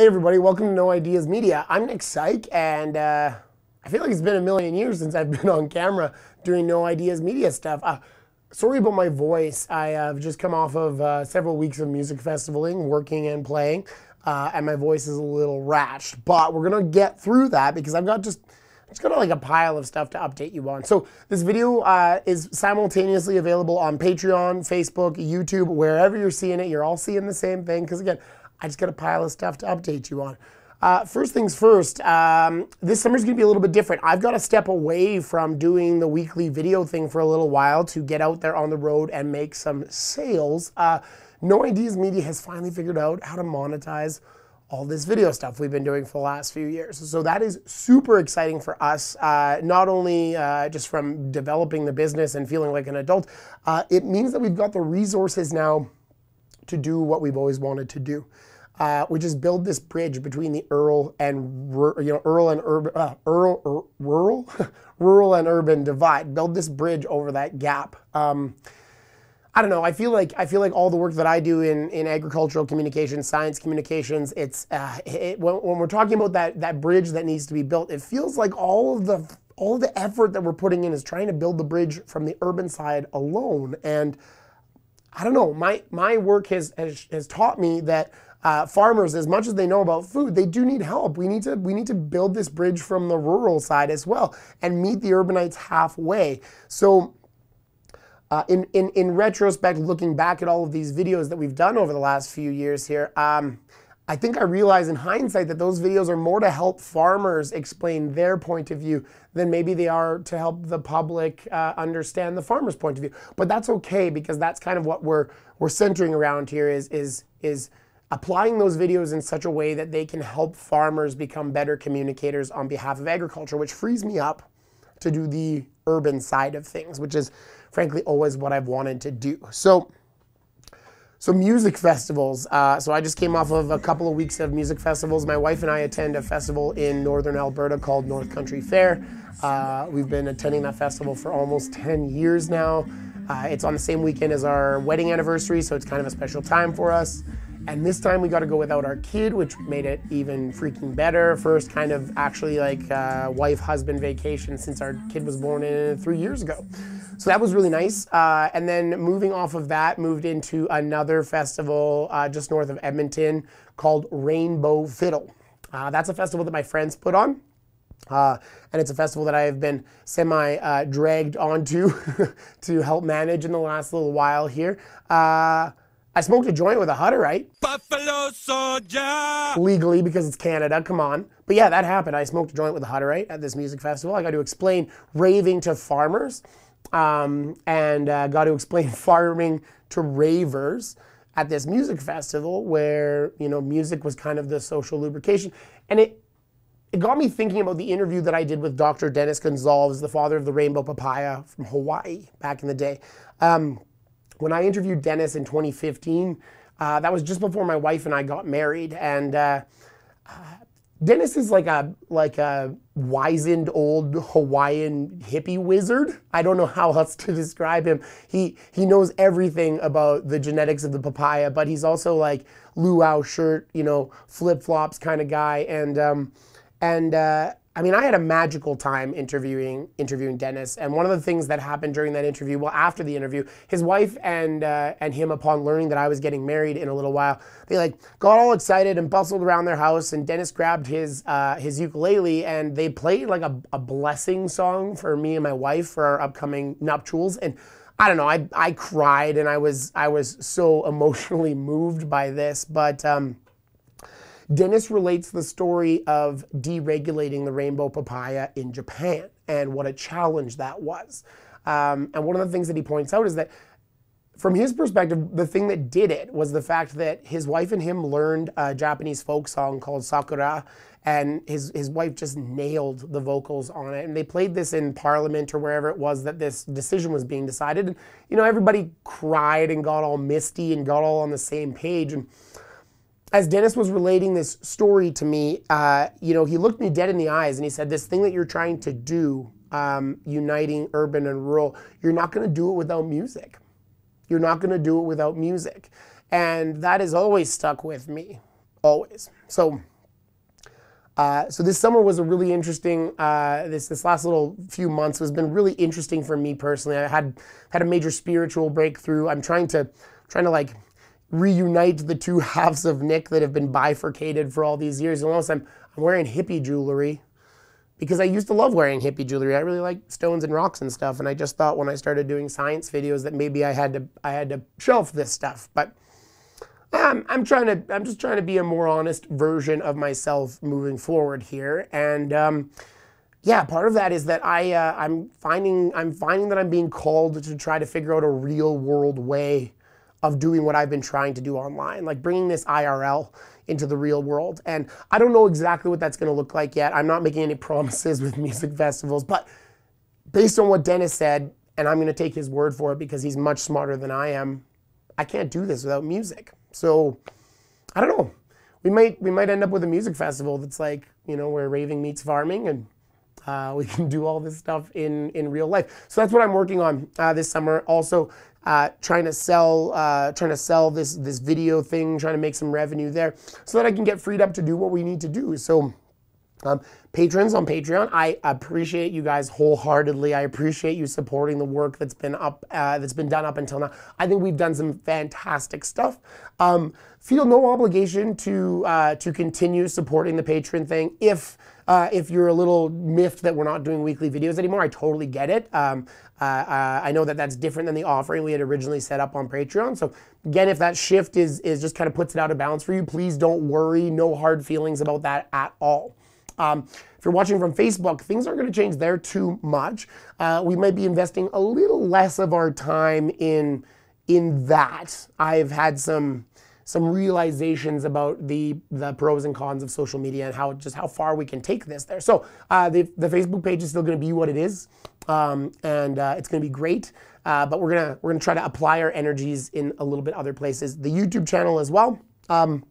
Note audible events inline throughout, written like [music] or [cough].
Hey everybody, welcome to No Ideas Media. I'm Nick Syke and uh, I feel like it's been a million years since I've [laughs] been on camera doing No Ideas Media stuff. Uh, sorry about my voice. I have just come off of uh, several weeks of music festivaling, working and playing, uh, and my voice is a little ratched, but we're gonna get through that because I've got just it kind got like a pile of stuff to update you on. So this video uh, is simultaneously available on Patreon, Facebook, YouTube, wherever you're seeing it. You're all seeing the same thing because again, I just got a pile of stuff to update you on. Uh, first things first, um, this summer's gonna be a little bit different. I've got to step away from doing the weekly video thing for a little while to get out there on the road and make some sales. Uh, no Ideas Media has finally figured out how to monetize all this video stuff we've been doing for the last few years. So that is super exciting for us, uh, not only uh, just from developing the business and feeling like an adult, uh, it means that we've got the resources now to do what we've always wanted to do. Uh, which is build this bridge between the Earl and you know Earl and urban uh, Earl, rural [laughs] rural and urban divide. Build this bridge over that gap. Um, I don't know. I feel like I feel like all the work that I do in in agricultural communications, science communications, it's uh, it, when, when we're talking about that that bridge that needs to be built, it feels like all of the all the effort that we're putting in is trying to build the bridge from the urban side alone and. I don't know, my, my work has, has, has taught me that uh, farmers, as much as they know about food, they do need help. We need to we need to build this bridge from the rural side as well and meet the urbanites halfway. So. Uh, in, in, in retrospect, looking back at all of these videos that we've done over the last few years here, um, I think I realize in hindsight that those videos are more to help farmers explain their point of view than maybe they are to help the public uh, understand the farmer's point of view. But that's okay because that's kind of what we're we're centering around here is is is applying those videos in such a way that they can help farmers become better communicators on behalf of agriculture, which frees me up to do the urban side of things, which is frankly always what I've wanted to do. So so music festivals. Uh, so I just came off of a couple of weeks of music festivals. My wife and I attend a festival in northern Alberta called North Country Fair. Uh, we've been attending that festival for almost 10 years now. Uh, it's on the same weekend as our wedding anniversary, so it's kind of a special time for us. And this time we got to go without our kid, which made it even freaking better. First kind of actually like uh, wife husband vacation since our kid was born in three years ago. So that was really nice. Uh, and then moving off of that, moved into another festival uh, just north of Edmonton called Rainbow Fiddle. Uh, that's a festival that my friends put on. Uh, and it's a festival that I have been semi uh, dragged onto [laughs] to help manage in the last little while here. Uh, I smoked a joint with a Hutterite. Buffalo Soldier! Legally, because it's Canada, come on. But yeah, that happened. I smoked a joint with a Hutterite at this music festival. I got to explain raving to farmers um, and uh, got to explain [laughs] farming to ravers at this music festival where you know music was kind of the social lubrication and it it got me thinking about the interview that I did with Dr. Dennis Gonzalez, the father of the rainbow papaya from Hawaii back in the day. Um, when I interviewed Dennis in 2015, uh, that was just before my wife and I got married, and uh, uh Dennis is like a like a wizened old Hawaiian hippie wizard. I don't know how else to describe him. He he knows everything about the genetics of the papaya, but he's also like luau shirt, you know, flip flops kind of guy, and um, and uh, I mean, I had a magical time interviewing interviewing Dennis, and one of the things that happened during that interview, well, after the interview, his wife and uh, and him, upon learning that I was getting married in a little while, they like got all excited and bustled around their house, and Dennis grabbed his uh, his ukulele and they played like a, a blessing song for me and my wife for our upcoming nuptials, and. I don't know. I, I cried and I was I was so [laughs] emotionally moved by this, but um, Dennis relates the story of deregulating the rainbow papaya in Japan and what a challenge that was. Um, and one of the things that he points out is that from his perspective, the thing that did it was the fact that his wife and him learned a Japanese folk song called Sakura, and his, his wife just nailed the vocals on it. And they played this in Parliament or wherever it was that this decision was being decided. And, you know, everybody cried and got all misty and got all on the same page. And as Dennis was relating this story to me, uh, you know, he looked me dead in the eyes and he said, This thing that you're trying to do, um, uniting urban and rural, you're not going to do it without music. You're not going to do it without music. And that has always stuck with me, always. So, uh, so this summer was a really interesting. Uh, this this last little few months has been really interesting for me personally. I had had a major spiritual breakthrough. I'm trying to trying to like reunite the two halves of Nick that have been bifurcated for all these years. And almost I'm, I'm wearing hippie jewelry because I used to love wearing hippie jewelry. I really like stones and rocks and stuff. And I just thought when I started doing science videos that maybe I had to, I had to shelf this stuff. But I'm, I'm trying to, I'm just trying to be a more honest version of myself moving forward here. And, um, yeah, part of that is that I, uh, I'm finding, I'm finding that I'm being called to try to figure out a real world way of doing what I've been trying to do online, like bringing this IRL into the real world. And I don't know exactly what that's going to look like yet. I'm not making any [laughs] promises with music festivals, but based on what Dennis said, and I'm going to take his word for it because he's much smarter than I am, I can't do this without music. So I don't know. We might we might end up with a music festival that's like, you know, where raving meets farming and uh, we [laughs] can do all this stuff in, in real life. So that's what I'm working on uh, this summer. Also, uh, trying to sell, uh, trying to sell this this video thing, trying to make some revenue there, so that I can get freed up to do what we need to do. So um, patrons on Patreon, I appreciate you guys wholeheartedly. I appreciate you supporting the work that's been up, uh, that's been done up until now. I think we've done some fantastic stuff. Um, feel no obligation to uh, to continue supporting the patron thing if. Uh, if you're a little miffed that we're not doing weekly videos anymore, I totally get it. Um, uh, uh, I know that that's different than the offering we had originally set up on Patreon. So again, if that shift is is just kind of puts it out of balance for you, please don't worry. No hard feelings about that at all. Um, if you're watching from Facebook, things aren't going to change there too much. Uh, we may be investing a little less of our time in in that. I've had some some realizations about the the pros and cons of social media and how just how far we can take this there. So uh, the the Facebook page is still going to be what it is, um, and uh, it's going to be great. Uh, but we're gonna we're gonna try to apply our energies in a little bit other places. The YouTube channel as well. Um,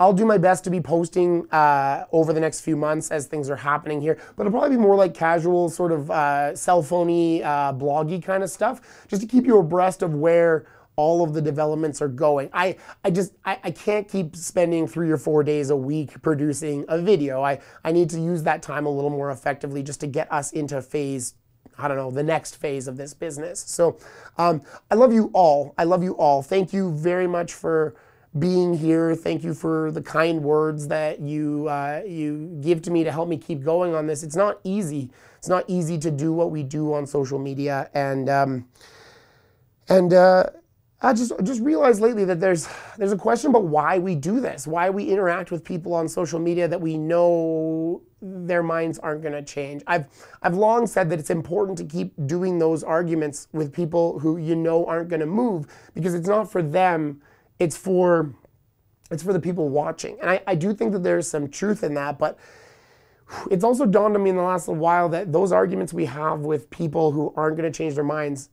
I'll do my best to be posting uh, over the next few months as things are happening here, but it'll probably be more like casual, sort of uh, cell phoney, uh, bloggy kind of stuff, just to keep you abreast of where all of the developments are going. I, I just, I, I can't keep spending three or four days a week producing a video. I, I need to use that time a little more effectively just to get us into phase I don't know, the next phase of this business. So um, I love you all. I love you all. Thank you very much for being here. Thank you for the kind words that you uh, you give to me to help me keep going on this. It's not easy. It's not easy to do what we do on social media, and um, and uh, I just just realized lately that there's there's a question about why we do this, why we interact with people on social media that we know their minds aren't going to change. I've I've long said that it's important to keep doing those arguments with people who you know aren't going to move because it's not for them it's for it's for the people watching. And I, I do think that there's some truth in that, but it's also dawned on me in the last little while that those arguments we have with people who aren't going to change their minds,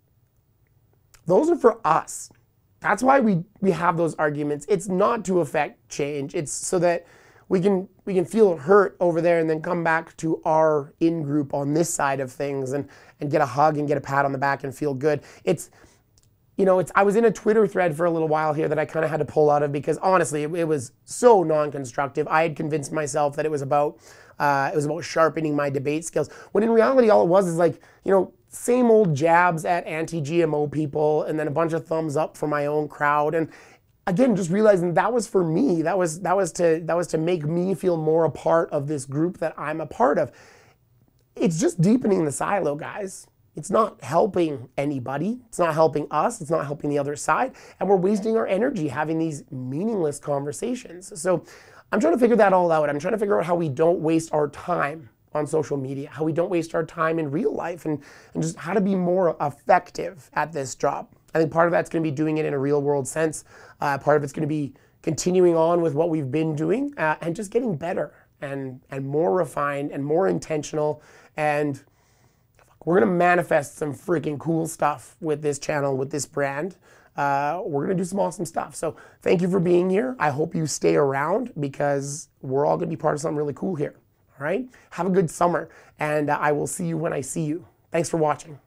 those are for us. That's why we, we have those arguments. It's not to affect change. It's so that we can we can feel hurt over there and then come back to our in group on this side of things and and get a hug and get a pat on the back and feel good. It's you know, it's I was in a Twitter thread for a little while here that I kind of had to pull out of because honestly, it, it was so non-constructive. I had convinced myself that it was about uh, it was about sharpening my debate skills when in reality, all it was is like you know same old jabs at anti-GMO people and then a bunch of thumbs up for my own crowd and again just realizing that was for me that was that was to that was to make me feel more a part of this group that I'm a part of it's just deepening the silo guys it's not helping anybody. It's not helping us. It's not helping the other side. And we're wasting our energy having these meaningless conversations. So I'm trying to figure that all out. I'm trying to figure out how we don't waste our time on social media, how we don't waste our time in real life, and, and just how to be more effective at this job. I think part of that's going to be doing it in a real world sense. Uh, part of it's going to be continuing on with what we've been doing uh, and just getting better and, and more refined and more intentional and we're gonna manifest some freaking cool stuff with this channel, with this brand. Uh, we're gonna do some awesome stuff. So thank you for being here. I hope you stay around because we're all gonna be part of something really cool here. All right, have a good summer, and uh, I will see you when I see you. Thanks for watching.